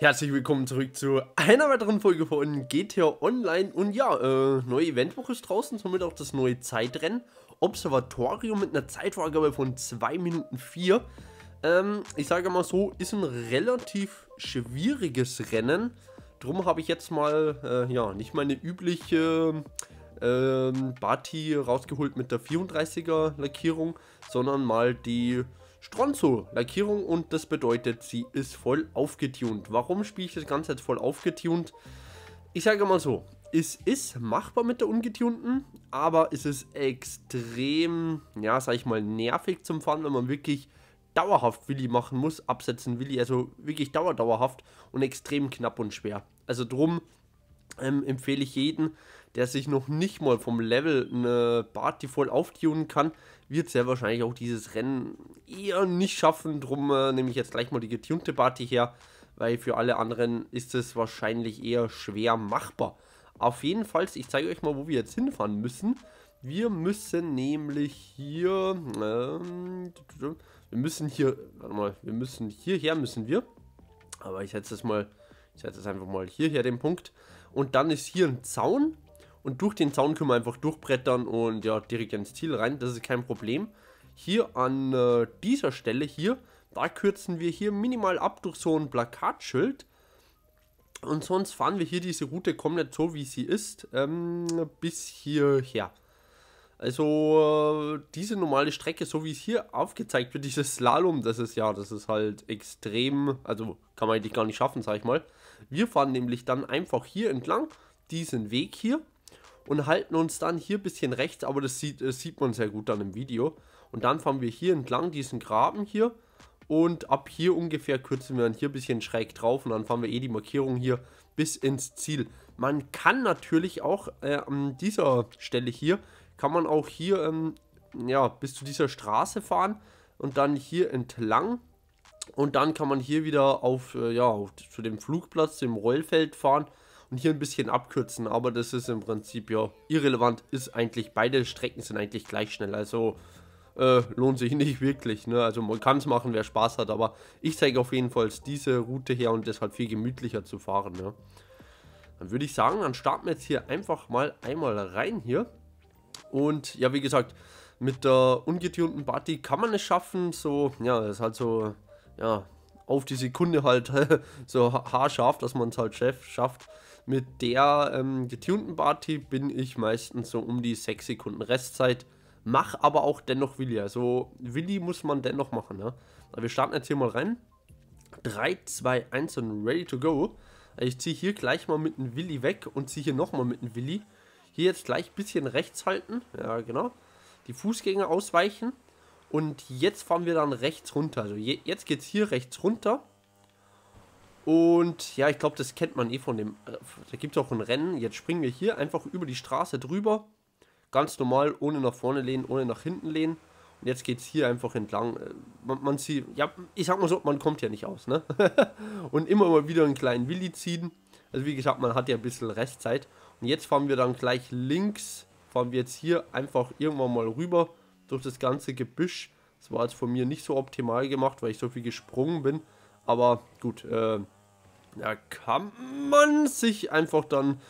Herzlich willkommen zurück zu einer weiteren Folge von GTA Online. Und ja, äh, neue Eventwoche ist draußen, somit auch das neue Zeitrennen. Observatorium mit einer Zeitvorgabe von 2 Minuten 4. Ähm, ich sage mal so, ist ein relativ schwieriges Rennen. Drum habe ich jetzt mal, äh, ja, nicht meine übliche äh, Barty rausgeholt mit der 34er Lackierung, sondern mal die Stronzo-Lackierung und das bedeutet, sie ist voll aufgetunt. Warum spiele ich das Ganze jetzt voll aufgetunt? Ich sage mal so, es ist machbar mit der ungetunten, aber es ist extrem, ja, sag ich mal, nervig zum Fahren, wenn man wirklich dauerhaft Willi machen muss, absetzen Willi, also wirklich dauerdauerhaft und extrem knapp und schwer. Also drum, ähm, empfehle ich jeden, der sich noch nicht mal vom Level eine Party voll auftunen kann, wird sehr wahrscheinlich auch dieses Rennen eher nicht schaffen. Drum äh, nehme ich jetzt gleich mal die getunte Party her, weil für alle anderen ist es wahrscheinlich eher schwer machbar. Auf jeden Fall, ich zeige euch mal, wo wir jetzt hinfahren müssen. Wir müssen nämlich hier, ähm, wir müssen hier, warte mal, wir müssen hierher müssen wir. Aber ich setze das mal, ich setze das einfach mal hierher den Punkt. Und dann ist hier ein Zaun. Und durch den Zaun können wir einfach durchbrettern und ja, direkt ins Ziel rein. Das ist kein Problem. Hier an äh, dieser Stelle hier, da kürzen wir hier minimal ab durch so ein Plakatschild. Und sonst fahren wir hier diese Route komplett so, wie sie ist, ähm, bis hierher. Also äh, diese normale Strecke, so wie es hier aufgezeigt wird, dieses Slalom, das ist ja, das ist halt extrem, also kann man eigentlich gar nicht schaffen, sag ich mal. Wir fahren nämlich dann einfach hier entlang, diesen Weg hier und halten uns dann hier ein bisschen rechts, aber das sieht, das äh, sieht man sehr gut dann im Video. Und dann fahren wir hier entlang diesen Graben hier und ab hier ungefähr kürzen wir dann hier ein bisschen schräg drauf und dann fahren wir eh die Markierung hier bis ins Ziel. Man kann natürlich auch äh, an dieser Stelle hier, kann man auch hier ähm, ja, bis zu dieser Straße fahren und dann hier entlang und dann kann man hier wieder auf, äh, ja, auf, zu dem Flugplatz, dem Rollfeld fahren und hier ein bisschen abkürzen. Aber das ist im Prinzip ja irrelevant. Ist eigentlich, beide Strecken sind eigentlich gleich schnell. Also äh, lohnt sich nicht wirklich. Ne? Also man kann es machen, wer Spaß hat. Aber ich zeige auf jeden Fall diese Route her und deshalb viel gemütlicher zu fahren. Ne? Dann würde ich sagen, dann starten wir jetzt hier einfach mal einmal rein hier. Und ja, wie gesagt, mit der ungetunten Party kann man es schaffen. So, ja, ist halt so ja, auf die Sekunde halt so haarscharf, dass man es halt schafft. Mit der ähm, getunten Party bin ich meistens so um die 6 Sekunden Restzeit. Mach aber auch dennoch Willi. Also Willi muss man dennoch machen. Ne? Wir starten jetzt hier mal rein. 3, 2, 1 und ready to go. Ich ziehe hier gleich mal mit dem Willi weg und ziehe hier nochmal mit dem Willi. Hier jetzt gleich ein bisschen rechts halten. Ja, genau. Die Fußgänger ausweichen. Und jetzt fahren wir dann rechts runter. Also je, jetzt geht es hier rechts runter. Und ja, ich glaube, das kennt man eh von dem. Äh, da gibt es auch ein Rennen. Jetzt springen wir hier einfach über die Straße drüber. Ganz normal, ohne nach vorne lehnen, ohne nach hinten lehnen. Und jetzt geht es hier einfach entlang. Äh, man, man, sieht, ja, ich sag mal so, man kommt ja nicht aus, ne? und immer mal wieder einen kleinen Willi ziehen. Also wie gesagt, man hat ja ein bisschen Restzeit. Und jetzt fahren wir dann gleich links, fahren wir jetzt hier einfach irgendwann mal rüber durch das ganze Gebüsch. Das war jetzt von mir nicht so optimal gemacht, weil ich so viel gesprungen bin. Aber gut, äh, da kann man sich einfach dann,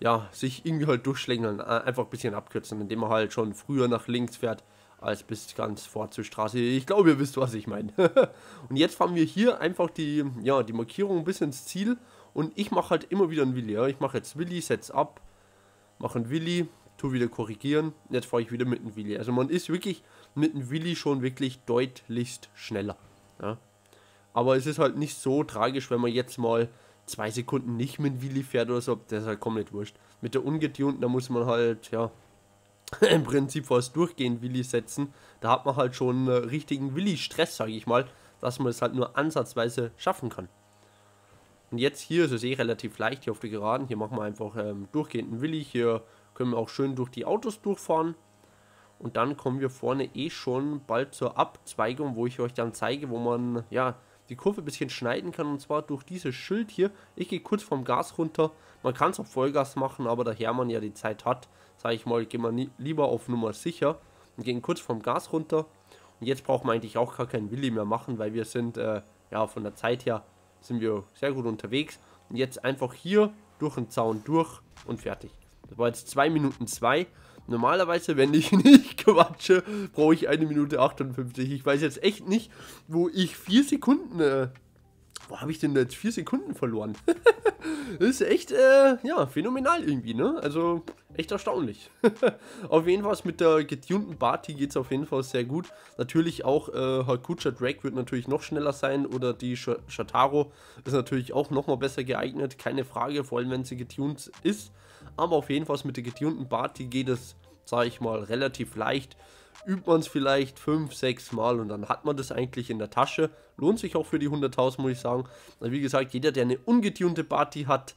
ja, sich irgendwie halt durchschlängeln. Äh, einfach ein bisschen abkürzen, indem man halt schon früher nach links fährt, als bis ganz vor zur Straße. Ich glaube, ihr wisst, was ich meine. und jetzt fahren wir hier einfach die, ja, die Markierung bis ins Ziel. Und ich mache halt immer wieder einen Willi. Ja. Ich mache jetzt Willi, setz ab, mache einen Willi, tue wieder korrigieren. Jetzt fahre ich wieder mit dem Willi. Also man ist wirklich mit dem Willi schon wirklich deutlichst schneller. Ja. Aber es ist halt nicht so tragisch, wenn man jetzt mal zwei Sekunden nicht mit dem Willi fährt oder so. Das ist halt komplett wurscht. Mit der ungetunten, da muss man halt, ja, im Prinzip fast durchgehend Willi setzen. Da hat man halt schon einen richtigen Willi-Stress, sage ich mal, dass man es halt nur ansatzweise schaffen kann. Und jetzt hier ist es eh relativ leicht hier auf der Geraden. Hier machen wir einfach ähm, durchgehend einen Willi. Hier können wir auch schön durch die Autos durchfahren. Und dann kommen wir vorne eh schon bald zur Abzweigung, wo ich euch dann zeige, wo man ja die Kurve ein bisschen schneiden kann. Und zwar durch dieses Schild hier. Ich gehe kurz vom Gas runter. Man kann es auf Vollgas machen, aber daher man ja die Zeit hat, sage ich mal, gehen wir lieber auf Nummer sicher und gehen kurz vom Gas runter. Und jetzt brauchen wir eigentlich auch gar keinen Willi mehr machen, weil wir sind, äh, ja, von der Zeit her sind wir sehr gut unterwegs. Und jetzt einfach hier durch den Zaun durch und fertig. Das war jetzt 2 Minuten 2. Normalerweise, wenn ich nicht quatsche, brauche ich 1 Minute 58. Ich weiß jetzt echt nicht, wo ich 4 Sekunden... Äh, wo habe ich denn jetzt 4 Sekunden verloren? das ist echt, äh, ja, phänomenal irgendwie, ne? Also, echt erstaunlich. auf jeden Fall mit der getunten Barty geht es auf jeden Fall sehr gut. Natürlich auch äh, Hakucha Drake wird natürlich noch schneller sein oder die Sh Shataro ist natürlich auch nochmal besser geeignet. Keine Frage, vor allem wenn sie getunt ist. Aber auf jeden Fall mit der getunten Party geht es, sage ich mal, relativ leicht. Übt man es vielleicht 5, 6 Mal und dann hat man das eigentlich in der Tasche. Lohnt sich auch für die 100.000, muss ich sagen. Also wie gesagt, jeder, der eine ungetunte Party hat,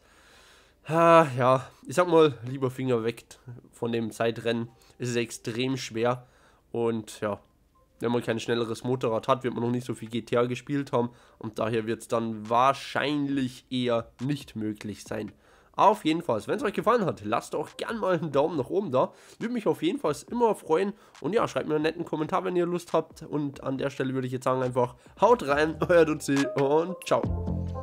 Ah, ja, ich sag mal, lieber Finger weg von dem Zeitrennen. Es ist extrem schwer. Und ja, wenn man kein schnelleres Motorrad hat, wird man noch nicht so viel GTA gespielt haben. Und daher wird es dann wahrscheinlich eher nicht möglich sein. Auf jeden Fall, wenn es euch gefallen hat, lasst doch gerne mal einen Daumen nach oben da. Würde mich auf jeden Fall immer freuen. Und ja, schreibt mir einen netten Kommentar, wenn ihr Lust habt. Und an der Stelle würde ich jetzt sagen einfach, haut rein, euer Duzi und ciao.